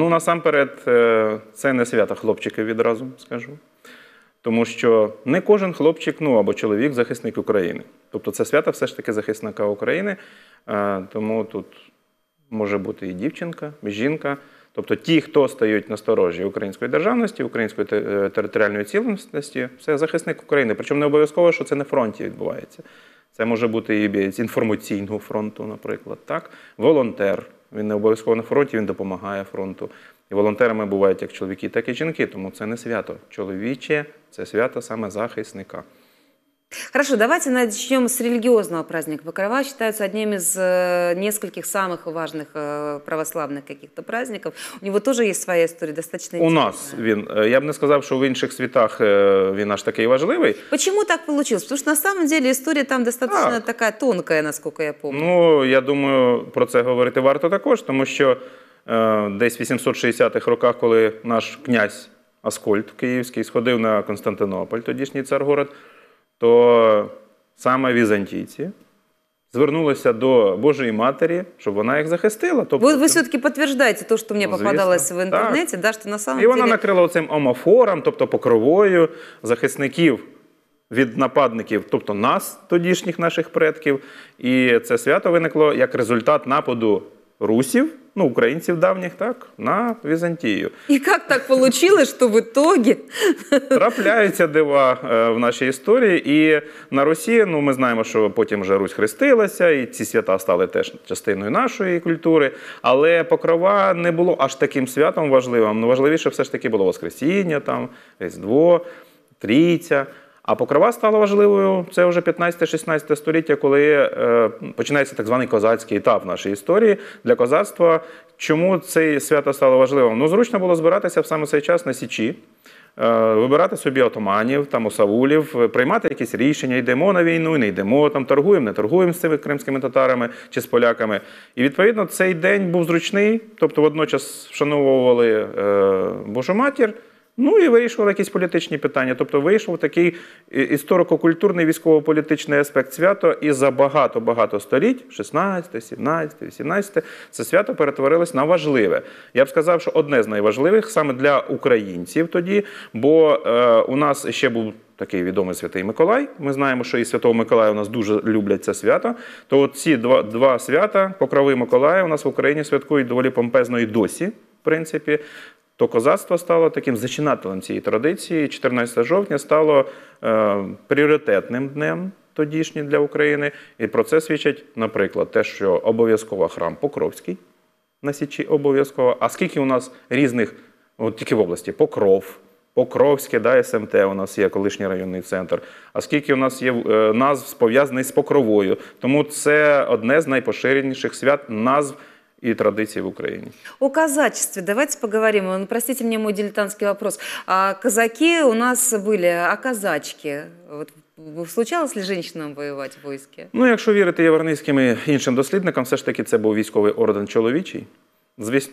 Ну, насамперед, е, це не свято хлопчиків відразу скажу. Тому що не кожен хлопчик, ну або чоловік, захисник України. Тобто це свято все ж таки захисника України. Е, тому тут може бути і дівчинка, і жінка. Тобто ті, хто стають на сторожі української державності, української е, територіальної цілісності, це захисник України. Причому не обов'язково, що це на фронті відбувається. Це може бути і з інформаційного фронту, наприклад, так, волонтер. Він не обов'язково на фронті, він допомагає фронту. І волонтерами бувають як чоловіки, так і жінки. Тому це не свято. Чоловіче це свято саме захисника. Хорошо, давайте начнем с религиозного праздника. Покрова считается одним из э, нескольких самых важных э, православних каких-то праздников. У нього теж є своя історія, достатньо У нас він, э, я б не сказав, що в інших світах е, він аж такий важливий. Чому так вийшло? Тому що на самом деле історія там достаточно так. така тонка, насколько я помню. Ну, я думаю, про це говорити варто також, тому що е, десь в 860-х роках, коли наш князь Аскольд Київський сходив на Константинополь, тодішній царгород, то саме візантійці звернулися до Божої Матері, щоб вона їх захистила. Тобто, Ви, ви все-таки підтверджуєте те, що мені ну, попадалось в інтернеті, да, що на самом і вона деле... накрила цим омофором, тобто покровою захисників. Від нападників, тобто нас, тодішніх наших предків, і це свято виникло як результат нападу русів, ну, українців давніх, так, на Візантію. І як так вийшло, що в ітогі Трапляються дива е, в нашій історії. І на Русі, ну ми знаємо, що потім вже Русь хрестилася, і ці свята стали теж частиною нашої культури. Але покрова не було аж таким святом важливим. Ну, важливіше все ж таки було Воскресіння, там, Різдво, Трійця. А покрова стала важливою це вже 15-16 століття, коли е, починається так званий козацький етап в нашій історії для козацтва. Чому це свято стало важливим? Ну, зручно було збиратися в саме цей час на Січі. Е, вибирати собі отаманів, там осавулів, приймати якісь рішення, йдемо на війну, не йдемо, там торгуємо, не торгуємо з цими кримськими татарами чи з поляками. І відповідно цей день був зручний, тобто водночас вшановували е, Божу матір. Ну і вирішували якісь політичні питання. Тобто вийшов такий е, історико-культурний військово-політичний аспект свято, і за багато-багато століть, 16, 17, 18, це свято перетворилось на важливе. Я б сказав, що одне з найважливих саме для українців тоді, бо е, у нас ще був. Такий відомий святий Миколай. Ми знаємо, що і Святого Миколая у нас дуже люблять це свято. То от ці два два свята, Покрови Миколая, у нас в Україні святкують доволі помпезно і досі, в принципі то козацтво стало таким зачинателем цієї традиції. 14 жовтня стало е, пріоритетним днем тодішнім для України. І про це свідчить, наприклад, те, що обов'язково храм Покровський на Січі обов'язково. А скільки у нас різних, от тільки в області Покров, Покровське, да, СМТ у нас є колишній районний центр. А скільки у нас є е, назв пов'язаний з Покровою? Тому це одне з найпоширеніших свят назв и традиций в Украине. О казачестве давайте поговорим. Ну, простите мне мой дилетантский вопрос. А казаки у нас были, а казачки? Вот Случалось ли жінкам воювати в війські? Ну, якщо вірити яворницьким і іншим дослідникам, все ж таки це був військовий орден чоловічий.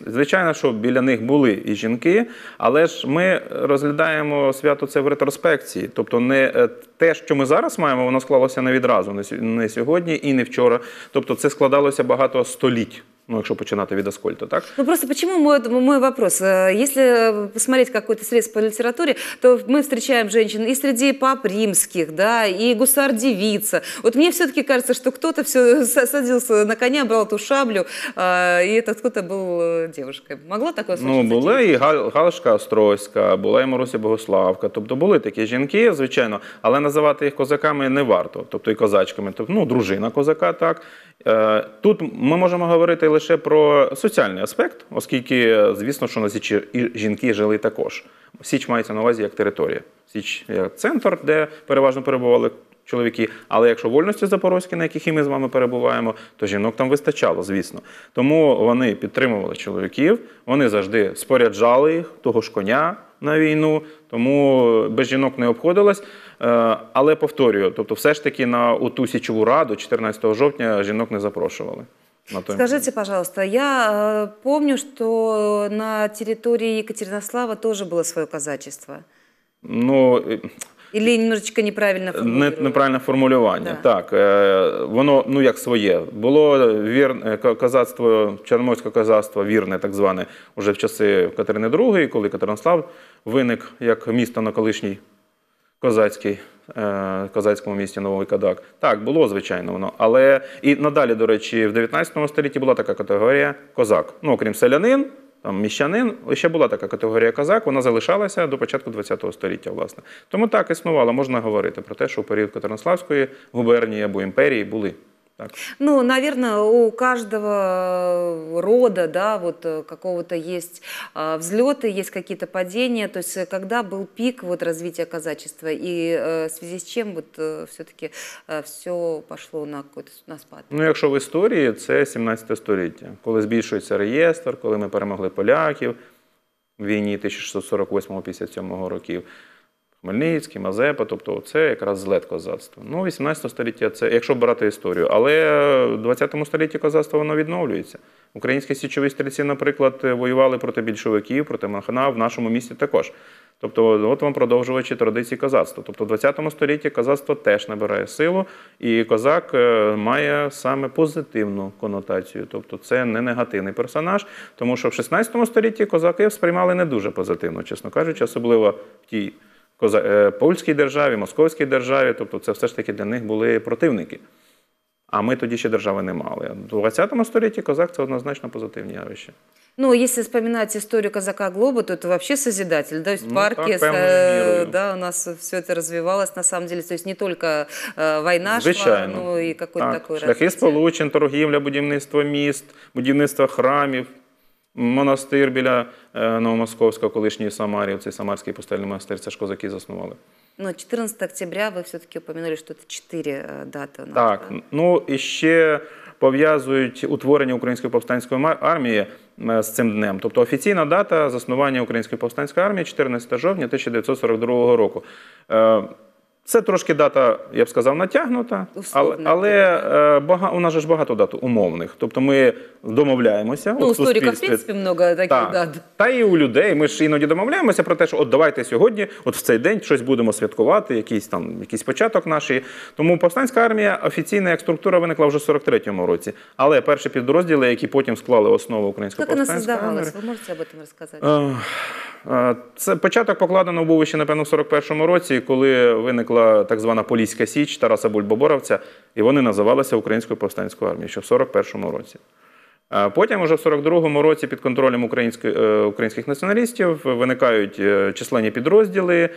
Звичайно, що біля них були і жінки, але ж ми розглядаємо свято це в ретроспекції. Тобто, не е, те, що ми зараз маємо, воно склалося не відразу, не сьогодні і не вчора. Тобто, це складалося багато століть. Ну, якщо починати від аскольта, так? Ну просто почему мой, мой вопрос? Э, если э, посмотреть какое-то средство по литературе, то мы встречаем женщин и среди пап римских, да, и гусар-девица. Вот мне все-таки кажется, что кто-то все садился на коня, брал эту шаблю, э, и этот кто-то был девушкой. Могло такое ну, случиться? Ну, була і Гал- Галушка Острозька, була і Маруся Богославка. Тобто були такі жінки, звичайно, але називати їх козаками не варто, тобто і козачками. Тобто, ну, дружина козака, так. Е, тут ми можемо говорити лише про соціальний аспект, оскільки, звісно, що на Січі і жінки жили також. Січ мається на увазі як територія. Січ як центр, де переважно перебували чоловіки. Але якщо вольності запорозькі, на яких і ми з вами перебуваємо, то жінок там вистачало, звісно. Тому вони підтримували чоловіків, вони завжди споряджали їх, того ж коня. На війну, тому без жінок не обходилось. Е, але повторюю, тобто, все ж таки на оту січову раду, 14 жовтня, жінок не запрошували на Скажите, пожалуйста, я э, помню, что на территории Екатеринослава тоже было свое казачество. Ну, Ілі э, немножечко неправильно формулювання. Не, неправильне формулювання. Да. Так, е, воно ну як своє. Було вір, казацтво, Чорноморське казацтво, вірне, так зване, уже в часи Катерини II, коли Катеринслав виник як місто на колишній козацькій. Е, козацькому місті Новий Кадак. Так, було, звичайно, воно. Але і надалі, до речі, в 19 столітті була така категорія козак. Ну, окрім селянин, там, міщанин, ще була така категорія козак, вона залишалася до початку ХХ століття, власне. Тому так існувало, можна говорити про те, що у період Катернославської губернії або імперії були. Так. Ну, наверное, у каждого э, рода, да, вот э, какого-то есть э, взлеты, есть какие-то падения. То есть, э, когда был пик вот развития казачества и в связи с чем вот все-таки все пошло на какой-то на спад? Ну, якщо в історії, це 17 століття, коли збільшується реєстр, коли ми перемогли поляків в війні 1648-57 років. Хмельницький, Мазепа, тобто це якраз злет козацтва. Ну, 18 століття це, якщо брати історію, але в 20 столітті козацтво воно відновлюється. Українські січові стрільці, наприклад, воювали проти більшовиків, проти Манхана в нашому місті також. Тобто, от вам продовжувачі традиції козацтва. Тобто, в 20 столітті козацтво теж набирає силу, і козак е, має саме позитивну конотацію. Тобто, це не негативний персонаж, тому що в 16 столітті козаки сприймали не дуже позитивно, чесно кажучи, особливо в тій. Е, польській державі, московській державі, тобто це все ж таки для них були противники. А ми тоді ще держави не мали. У 20 столітті козак це однозначно позитивні явище. Ну, якщо вспоминать історію Козака Глоба, то это вообще созидатель, да, ну, то у нас все це развивалось на самом то тобто есть не только е, війна, война Звичайно. шла, но и какой Шляхи сполучень, торгівля, будівництво міст, будівництво храмів монастир біля е, Новомосковська, колишньої Самарії. цей Самарський пустельний монастир, це ж козаки заснували. Ну 14 октября ви все-таки упомянули, що це чотири е, дати. У нас, так, ну і ще пов'язують утворення Української повстанської армії е, з цим днем. Тобто офіційна дата заснування Української повстанської армії 14 жовтня 1942 року. Це трошки дата, я б сказав, натягнута, але але е, бага, у нас ж багато дат умовних. Тобто ми домовляємося. Ну, у історика, в принципі, много таких та, дат. Та і у людей. Ми ж іноді домовляємося про те, що от давайте сьогодні, от в цей день щось будемо святкувати, якийсь там якийсь початок нашої. Тому повстанська армія офіційна як структура виникла вже в 43-му році. Але перші підрозділи, які потім склали основу української повстанської армії. Як вона создавалась? Ви можете об этом розказати? Е, Е, це початок покладено був ще, напевно, в 41-му році, коли виникла так звана Поліська Січ Тараса Бульбоборовця, і вони називалися Українською повстанською армією ще в 41-му році. Е, потім, уже в 42-му році, під контролем е, українських націоналістів виникають численні підрозділи,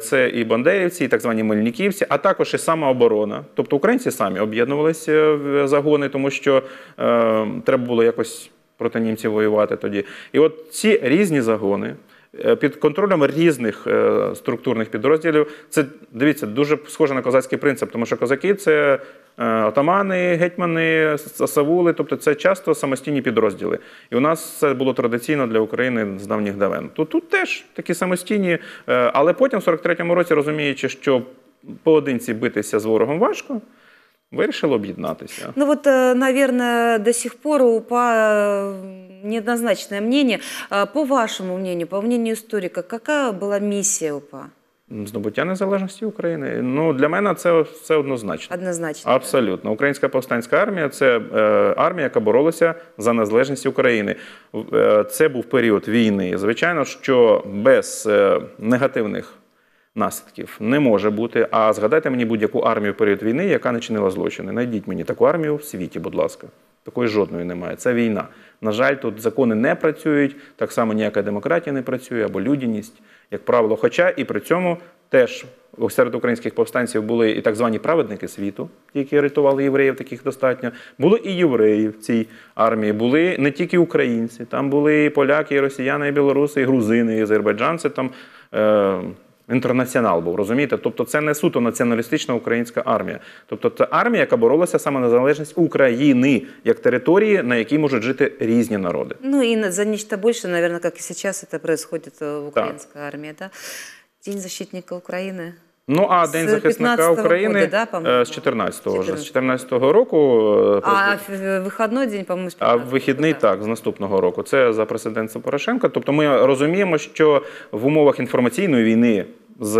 це і бандерівці, і так звані мельниківці, а також і самооборона. Тобто українці самі об'єднувалися в загони, тому що е, треба було якось проти німців воювати тоді. І от ці різні загони. Е, під контролем різних е, структурних підрозділів. Це дивіться дуже схоже на козацький принцип, тому що козаки це е, отамани, гетьмани, савули, тобто це часто самостійні підрозділи. І у нас це було традиційно для України з давніх давен. Тут, тут теж такі самостійні, але потім, в 43-му році, розуміючи, що поодинці битися з ворогом важко. Вирішило об'єднатися. Ну от, наверное, до сих пор у УПА неоднозначное мнение. По вашому мнению, по мнению історика, яка була місія УПА? Здобуття незалежності України. Ну для мене це це однозначно. Однозначно. Абсолютно. Українська повстанська армія це е, армія, яка боролася за незалежність України. Е, це був період війни. Звичайно, що без е, негативних наслідків не може бути. А згадайте мені будь-яку армію період війни, яка не чинила злочини. Найдіть мені таку армію в світі, будь ласка. Такої жодної немає. Це війна. На жаль, тут закони не працюють, так само ніяка демократія не працює або людяність, як правило. Хоча і при цьому теж серед українських повстанців були і так звані праведники світу, які рятували євреїв, таких достатньо. Були і євреї в цій армії, були не тільки українці, там були і поляки, і росіяни, і білоруси, і грузини, і азербайджанці. Там е, Інтернаціонал був, розумієте? Тобто це не суто націоналістична українська армія. Тобто це армія, яка боролася саме на залежність України як території, на якій можуть жити різні народи. Ну і за нічого більше, мабуть, як і зараз це відбувається в українській армії. Да? День защитника України. Ну а день захисника України года, да, е, з 14-го вже з 14-го року. Е, а президент... вихідний день по-моєму, з А вихідний так. так з наступного року. Це за президентом Порошенка. Тобто, ми розуміємо, що в умовах інформаційної війни з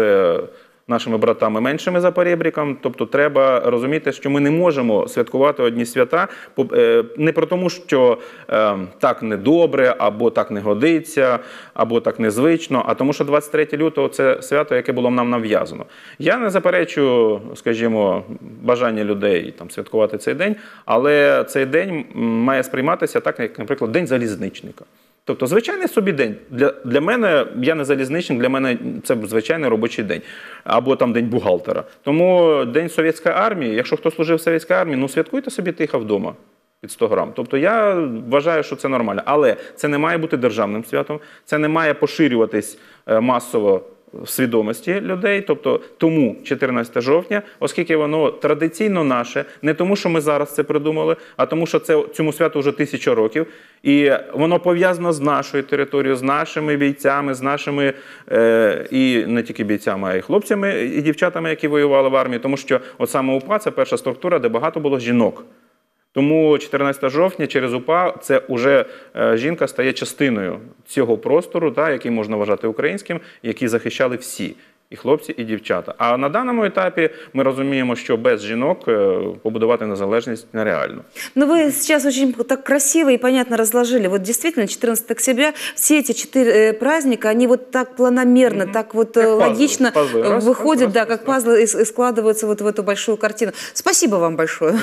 нашими братами меншими за перебріком. Тобто, треба розуміти, що ми не можемо святкувати одні свята е, не про тому, що е, так недобре, або так не годиться, або так незвично, а тому, що 23 лютого це свято, яке було нам нав'язано. Я не заперечую, скажімо, бажання людей там святкувати цей день, але цей день має сприйматися так, як, наприклад, день залізничника. Тобто, звичайний собі день. Для для мене, я не залізничник, для мене це звичайний робочий день. Або там день бухгалтера. Тому День Совєтської армії, якщо хто служив в Совєтській армії, ну святкуйте собі тихо вдома під 100 грам. Тобто я вважаю, що це нормально. Але це не має бути державним святом, це не має поширюватись е, масово свідомості людей, тобто тому 14 жовтня, оскільки воно традиційно наше, не тому, що ми зараз це придумали, а тому, що це цьому святу вже тисяча років, і воно пов'язано з нашою територією, з нашими бійцями, з нашими е, і не тільки бійцями, а й хлопцями і дівчатами, які воювали в армії, тому що от саме УПА це перша структура, де багато було жінок. Тому 14 жовтня через УПА це уже е, жінка стає частиною цього простору, та, який можна вважати українським, який захищали всі. І хлопці, і дівчата. А на даному етапі ми розуміємо, що без жінок е, побудувати незалежність нереально. Ну вы сейчас очень так красиво і понятно розложили. Вот дійсно 14 октября Всі ці чотири е, праздники, они вот так планомірно, mm -hmm. так вот как логично пазлы. Пазлы. Раз, выходят, раз, да, раз, как пазлы и складываются вот в эту большую картину. Спасибо вам большое.